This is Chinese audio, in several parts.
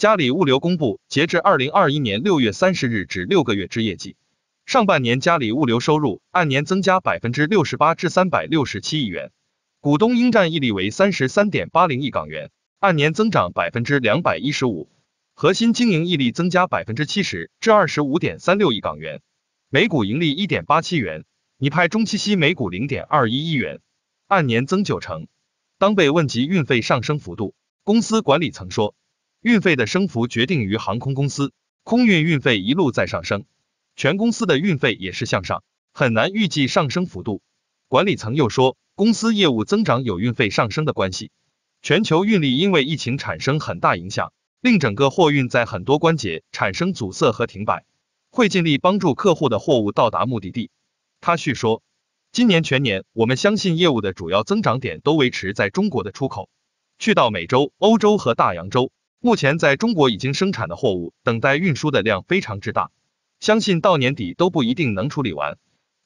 嘉里物流公布截至二零二一年六月三十日止六个月之业绩。上半年嘉里物流收入按年增加百分之六十八至三百六十七亿元，股东应占溢利为三十三点八零亿港元，按年增长百分之两百一十五，核心经营溢利增加百分之七十至二十五点三六亿港元，每股盈利一点八七元，拟派中期息每股零点二一亿元，按年增九成。当被问及运费上升幅度，公司管理层说。运费的升幅决定于航空公司，空运运费一路在上升，全公司的运费也是向上，很难预计上升幅度。管理层又说，公司业务增长有运费上升的关系。全球运力因为疫情产生很大影响，令整个货运在很多关节产生阻塞和停摆，会尽力帮助客户的货物到达目的地。他续说，今年全年我们相信业务的主要增长点都维持在中国的出口，去到美洲、欧洲和大洋洲。目前在中国已经生产的货物等待运输的量非常之大，相信到年底都不一定能处理完。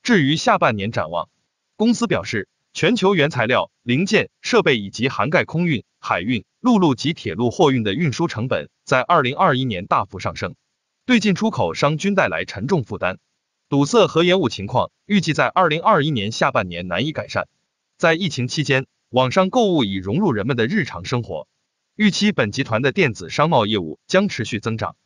至于下半年展望，公司表示，全球原材料、零件、设备以及涵盖空运、海运、陆路及铁路货运的运输成本在2021年大幅上升，对进出口商均带来沉重负担。堵塞和延误情况预计在2021年下半年难以改善。在疫情期间，网上购物已融入人们的日常生活。预期本集团的电子商贸业务将持续增长。